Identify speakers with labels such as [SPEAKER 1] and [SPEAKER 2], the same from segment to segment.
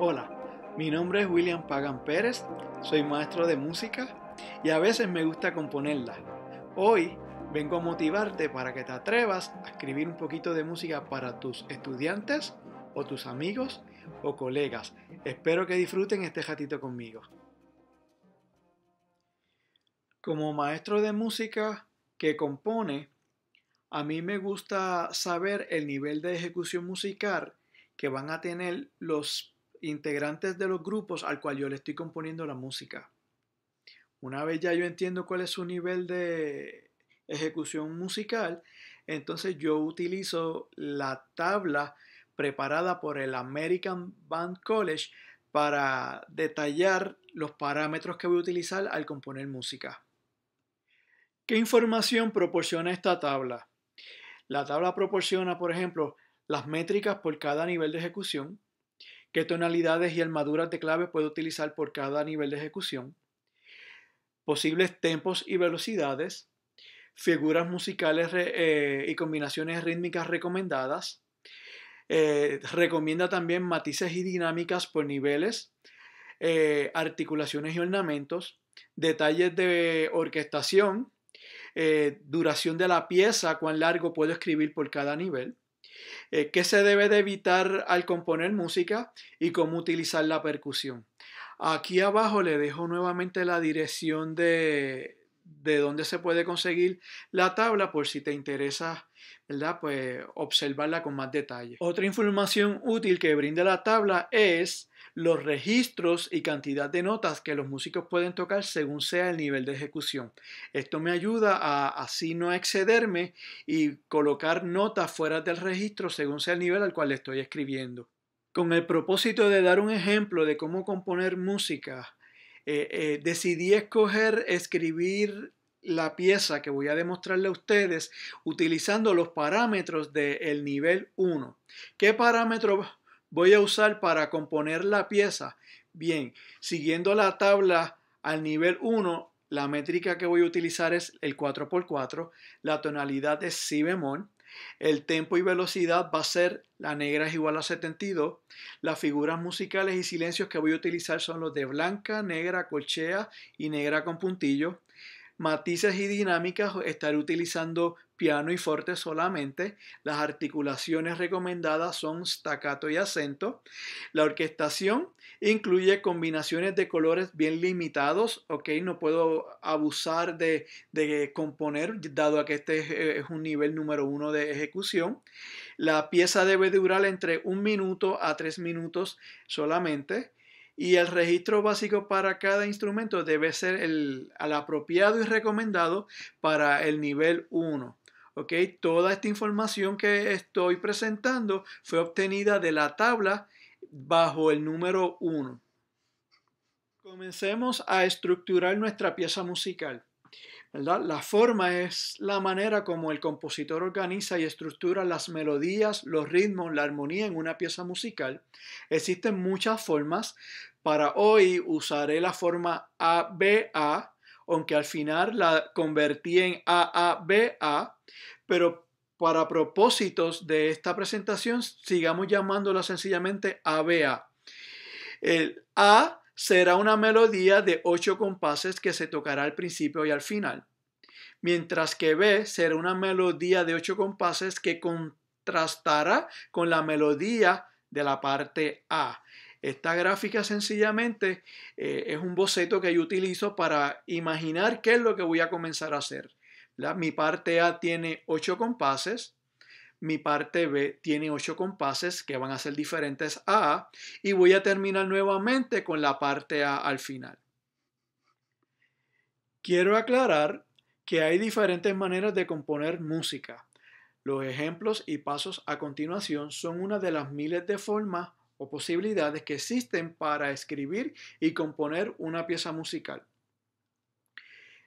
[SPEAKER 1] Hola, mi nombre es William Pagan Pérez, soy maestro de música y a veces me gusta componerla. Hoy vengo a motivarte para que te atrevas a escribir un poquito de música para tus estudiantes o tus amigos o colegas. Espero que disfruten este ratito conmigo. Como maestro de música que compone, a mí me gusta saber el nivel de ejecución musical que van a tener los integrantes de los grupos al cual yo le estoy componiendo la música. Una vez ya yo entiendo cuál es su nivel de ejecución musical, entonces yo utilizo la tabla preparada por el American Band College para detallar los parámetros que voy a utilizar al componer música. ¿Qué información proporciona esta tabla? La tabla proporciona, por ejemplo, las métricas por cada nivel de ejecución, qué tonalidades y armaduras de clave puedo utilizar por cada nivel de ejecución, posibles tempos y velocidades, figuras musicales eh, y combinaciones rítmicas recomendadas. Eh, recomienda también matices y dinámicas por niveles, eh, articulaciones y ornamentos, detalles de orquestación, duración de la pieza, cuán largo puedo escribir por cada nivel eh, qué se debe de evitar al componer música y cómo utilizar la percusión. Aquí abajo le dejo nuevamente la dirección de, de dónde se puede conseguir la tabla por si te interesa, pues, observarla con más detalle. Otra información útil que brinda la tabla es los registros y cantidad de notas que los músicos pueden tocar según sea el nivel de ejecución. Esto me ayuda a así no excederme y colocar notas fuera del registro según sea el nivel al cual estoy escribiendo. Con el propósito de dar un ejemplo de cómo componer música, eh, eh, decidí escoger escribir la pieza que voy a demostrarle a ustedes utilizando los parámetros del nivel 1. ¿Qué parámetros voy a usar para componer la pieza? Bien, siguiendo la tabla al nivel 1, la métrica que voy a utilizar es el 4x4, la tonalidad es si bemol, el tempo y velocidad va a ser la negra es igual a 72. Las figuras musicales y silencios que voy a utilizar son los de blanca, negra, colchea y negra con puntillo matices y dinámicas, estar utilizando piano y forte solamente. Las articulaciones recomendadas son staccato y acento. La orquestación incluye combinaciones de colores bien limitados, ¿ok? No puedo abusar de, de componer, dado que este es, un nivel número uno de ejecución. La pieza debe durar entre un minuto a tres minutos solamente y el registro básico para cada instrumento debe ser el, apropiado y recomendado para el nivel 1. toda esta información que estoy presentando fue obtenida de la tabla bajo el número 1. Comencemos a estructurar nuestra pieza musical. La forma es la manera como el compositor organiza y estructura las melodías, los ritmos, la armonía en una pieza musical. Existen muchas formas. Para hoy usaré la forma ABA, aunque al final la convertí en AABA, pero para propósitos de esta presentación sigamos llamándola sencillamente ABA. El A será una melodía de ocho compases que se tocará al principio y al final, mientras que B será una melodía de ocho compases que contrastará con la melodía de la parte A. Esta gráfica sencillamente eh, es un boceto que yo utilizo para imaginar qué es lo que voy a comenzar a hacer. Mi parte A tiene ocho compases, mi parte B tiene ocho compases que van a ser diferentes a A y voy a terminar nuevamente con la parte A al final. Quiero aclarar que hay diferentes maneras de componer música. Los ejemplos y pasos a continuación son una de las miles de formas o posibilidades que existen para escribir y componer una pieza musical.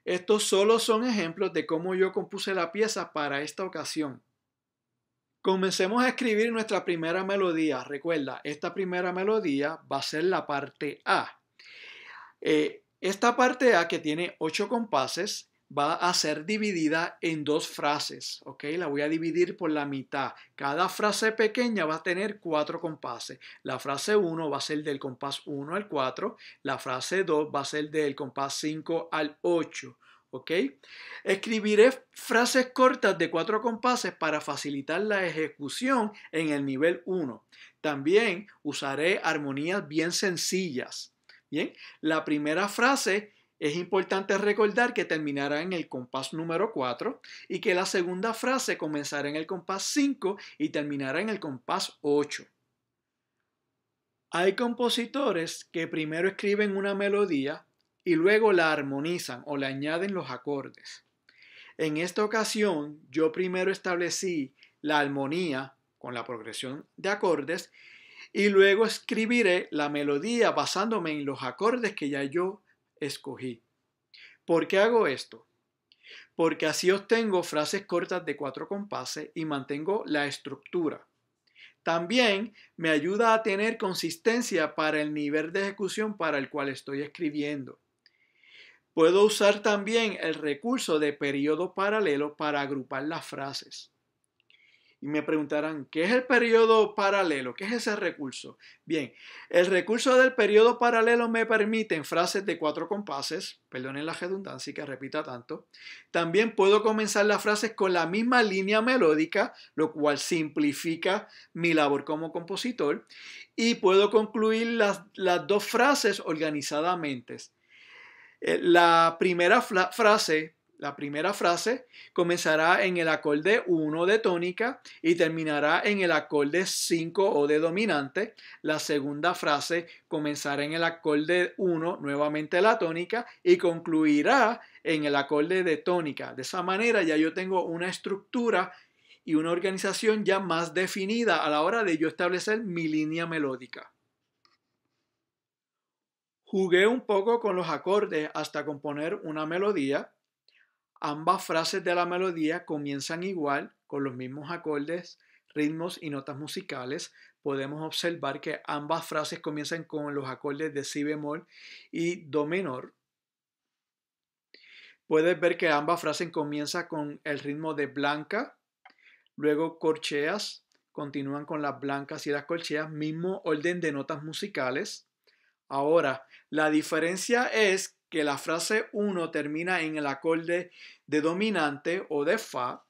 [SPEAKER 1] Estos solo son ejemplos de cómo yo compuse la pieza para esta ocasión. Comencemos a escribir nuestra primera melodía. Recuerda, esta primera melodía va a ser la parte A. Eh, esta parte A que tiene ocho compases va a ser dividida en dos frases, ¿ok? La voy a dividir por la mitad. Cada frase pequeña va a tener cuatro compases. La frase 1 va a ser del compás 1 al 4, la frase 2 va a ser del compás 5 al 8. ¿ok? Escribiré frases cortas de cuatro compases para facilitar la ejecución en el nivel 1. También usaré armonías bien sencillas. Bien, la primera frase es importante recordar que terminará en el compás número 4 y que la segunda frase comenzará en el compás 5 y terminará en el compás 8. Hay compositores que primero escriben una melodía y luego la armonizan o le añaden los acordes. En esta ocasión yo primero establecí la armonía con la progresión de acordes y luego escribiré la melodía basándome en los acordes que ya yo escogí. ¿Por qué hago esto? Porque así obtengo frases cortas de cuatro compases y mantengo la estructura. También me ayuda a tener consistencia para el nivel de ejecución para el cual estoy escribiendo. Puedo usar también el recurso de periodo paralelo para agrupar las frases. Y me preguntarán, ¿qué es el periodo paralelo? ¿Qué es ese recurso? Bien, el recurso del periodo paralelo me permite en frases de cuatro compases, perdonen la redundancia que repita tanto, también puedo comenzar las frases con la misma línea melódica, lo cual simplifica mi labor como compositor, y puedo concluir las, las dos frases organizadamente eh, la primera frase, la primera frase comenzará en el acorde 1 de tónica y terminará en el acorde 5 o de dominante. La segunda frase comenzará en el acorde 1, nuevamente la tónica, y concluirá en el acorde de tónica. De esa manera ya yo tengo una estructura y una organización ya más definida a la hora de yo establecer mi línea melódica. Jugué un poco con los acordes hasta componer una melodía. Ambas frases de la melodía comienzan igual, con los mismos acordes, ritmos y notas musicales. Podemos observar que ambas frases comienzan con los acordes de si bemol y do menor. Puedes ver que ambas frases comienzan con el ritmo de blanca, luego corcheas, continúan con las blancas y las corcheas, mismo orden de notas musicales. Ahora, la diferencia es que la frase 1 termina en el acorde de dominante o de Fa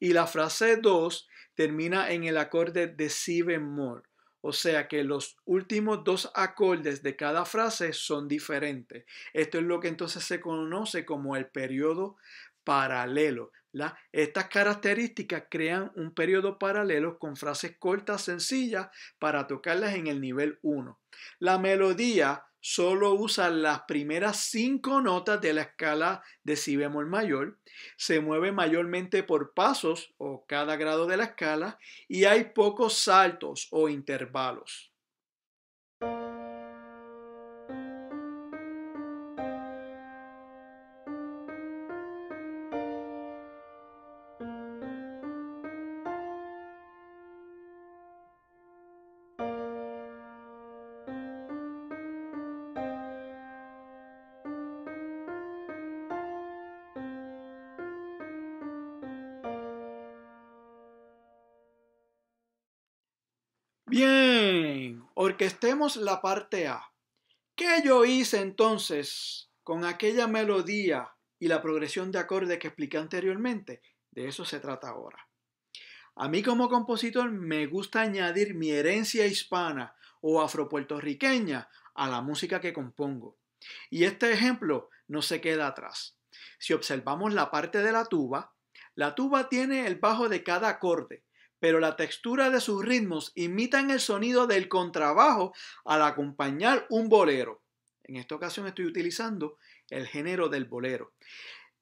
[SPEAKER 1] y la frase 2 termina en el acorde de Si bemol. O sea que los últimos dos acordes de cada frase son diferentes. Esto es lo que entonces se conoce como el periodo paralelo estas características crean un periodo paralelo con frases cortas, sencillas, para tocarlas en el nivel 1. La melodía solo usa las primeras cinco notas de la escala de si bemol mayor, se mueve mayormente por pasos o cada grado de la escala y hay pocos saltos o intervalos. Bien, orquestemos la parte A. ¿Qué yo hice entonces con aquella melodía y la progresión de acordes que expliqué anteriormente? De eso se trata ahora. A mí como compositor me gusta añadir mi herencia hispana o afropuertorriqueña a la música que compongo. Y este ejemplo no se queda atrás. Si observamos la parte de la tuba, la tuba tiene el bajo de cada acorde pero la textura de sus ritmos imitan el sonido del contrabajo al acompañar un bolero. En esta ocasión estoy utilizando el género del bolero.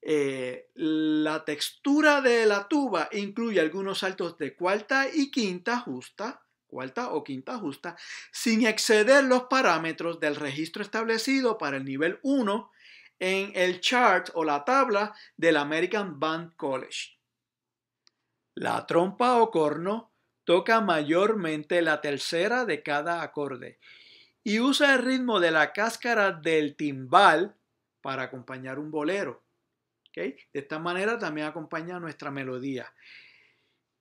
[SPEAKER 1] Eh, la textura de la tuba incluye algunos saltos de cuarta y quinta justa, cuarta o quinta justa, sin exceder los parámetros del registro establecido para el nivel 1 en el chart o la tabla del American Band College. La trompa o corno toca mayormente la tercera de cada acorde y usa el ritmo de la cáscara del timbal para acompañar un bolero. De esta manera también acompaña nuestra melodía.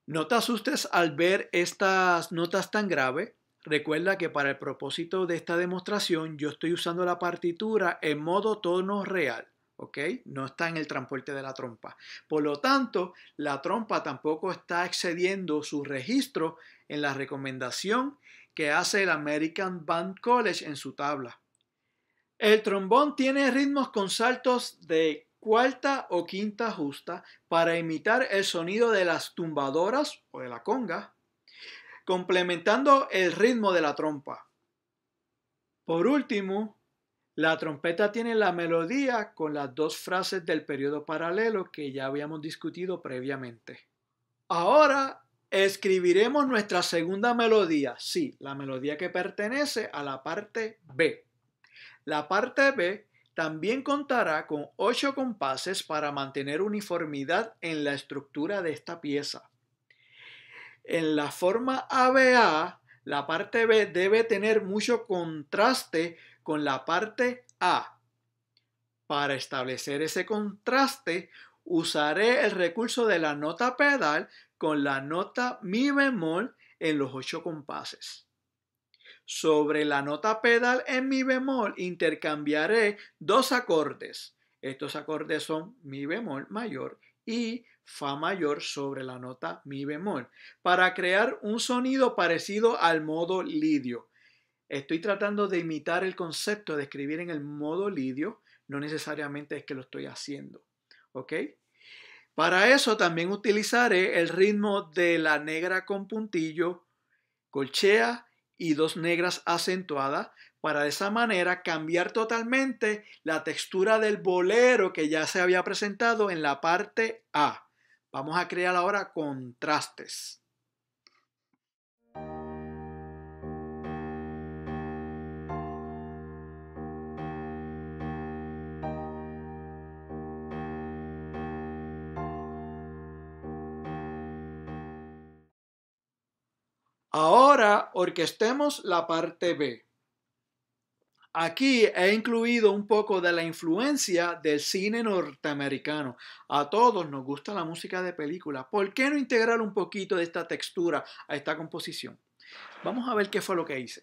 [SPEAKER 1] No te asustes al ver estas notas tan graves. Recuerda que para el propósito de esta demostración yo estoy usando la partitura en modo tono real. No está en el transporte de la trompa. Por lo tanto, la trompa tampoco está excediendo su registro en la recomendación que hace el American Band College en su tabla. El trombón tiene ritmos con saltos de cuarta o quinta justa para imitar el sonido de las tumbadoras o de la conga, complementando el ritmo de la trompa. Por último, la trompeta tiene la melodía con las dos frases del periodo paralelo que ya habíamos discutido previamente. Ahora escribiremos nuestra segunda melodía, sí, la melodía que pertenece a la parte B. La parte B también contará con ocho compases para mantener uniformidad en la estructura de esta pieza. En la forma ABA, la parte B debe tener mucho contraste con la parte A. Para establecer ese contraste, usaré el recurso de la nota pedal con la nota mi bemol en los ocho compases. Sobre la nota pedal en mi bemol intercambiaré dos acordes. Estos acordes son mi bemol mayor y fa mayor sobre la nota mi bemol para crear un sonido parecido al modo lidio. Estoy tratando de imitar el concepto de escribir en el modo lidio, no necesariamente es que lo estoy haciendo. ¿Ok? Para eso también utilizaré el ritmo de la negra con puntillo, colchea y dos negras acentuadas para de esa manera cambiar totalmente la textura del bolero que ya se había presentado en la parte A. Vamos a crear ahora contrastes. Ahora orquestemos la parte B. Aquí he incluido un poco de la influencia del cine norteamericano. A todos nos gusta la música de película. ¿Por qué no integrar un poquito de esta textura a esta composición? Vamos a ver qué fue lo que hice.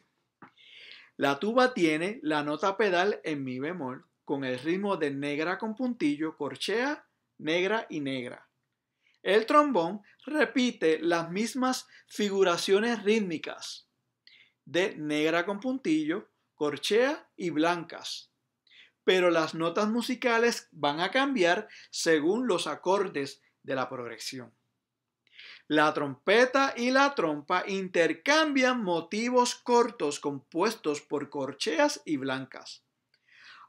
[SPEAKER 1] La tuba tiene la nota pedal en mi bemol con el ritmo de negra con puntillo, corchea, negra y negra. El trombón repite las mismas figuraciones rítmicas de negra con puntillo, corchea y blancas, pero las notas musicales van a cambiar según los acordes de la progresión. La trompeta y la trompa intercambian motivos cortos compuestos por corcheas y blancas.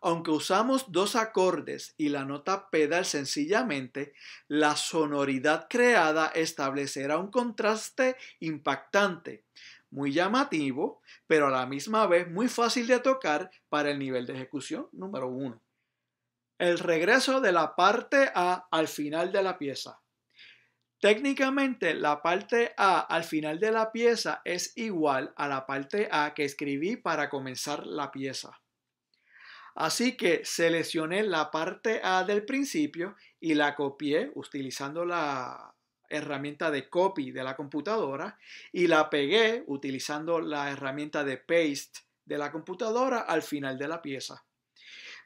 [SPEAKER 1] Aunque usamos dos acordes y la nota pedal sencillamente, la sonoridad creada establecerá un contraste impactante, muy llamativo, pero a la misma vez muy fácil de tocar para el nivel de ejecución número 1. El regreso de la parte A al final de la pieza. Técnicamente la parte A al final de la pieza es igual a la parte A que escribí para comenzar la pieza. Así que seleccioné la parte A del principio y la copié utilizando la herramienta de copy de la computadora y la pegué utilizando la herramienta de paste de la computadora al final de la pieza.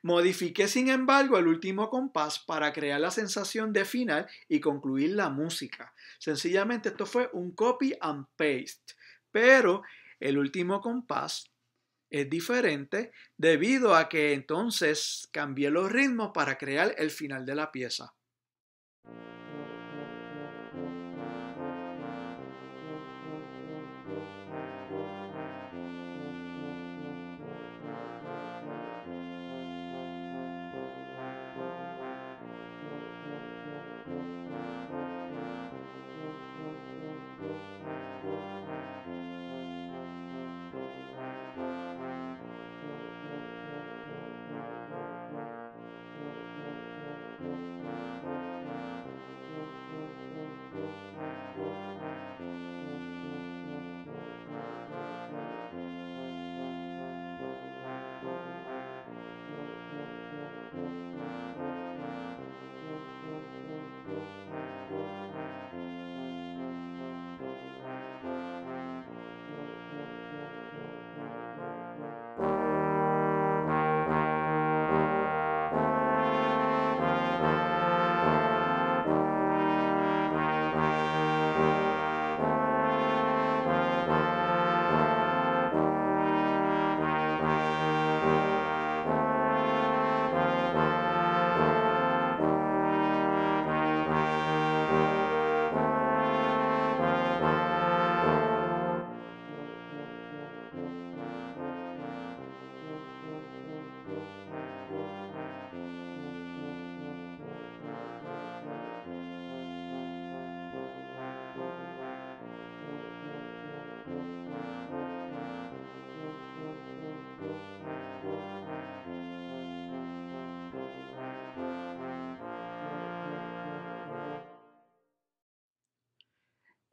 [SPEAKER 1] Modifiqué sin embargo el último compás para crear la sensación de final y concluir la música. Sencillamente esto fue un copy and paste, pero el último compás es diferente debido a que entonces cambié los ritmos para crear el final de la pieza.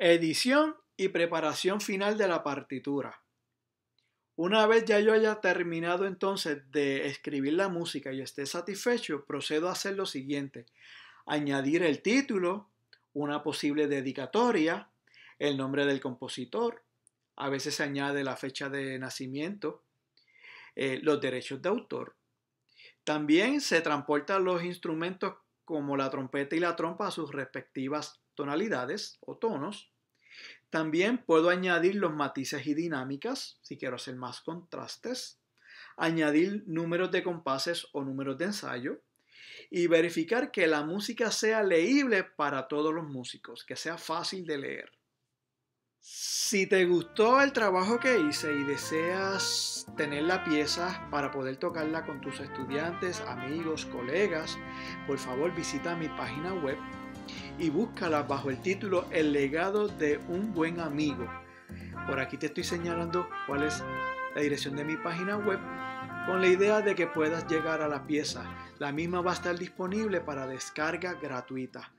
[SPEAKER 1] Edición y preparación final de la partitura. Una vez ya yo haya terminado entonces de escribir la música y esté satisfecho, procedo a hacer lo siguiente. Añadir el título, una posible dedicatoria, el nombre del compositor, a veces se añade la fecha de nacimiento, eh, los derechos de autor. También se transportan los instrumentos como la trompeta y la trompa a sus respectivas tonalidades o tonos. También puedo añadir los matices y dinámicas, si quiero hacer más contrastes, añadir números de compases o números de ensayo y verificar que la música sea leíble para todos los músicos, que sea fácil de leer. Si te gustó el trabajo que hice y deseas tener la pieza para poder tocarla con tus estudiantes, amigos, colegas, por favor visita mi página web y búscala bajo el título El legado de un buen amigo. Por aquí te estoy señalando cuál es la dirección de mi página web con la idea de que puedas llegar a la pieza. La misma va a estar disponible para descarga gratuita.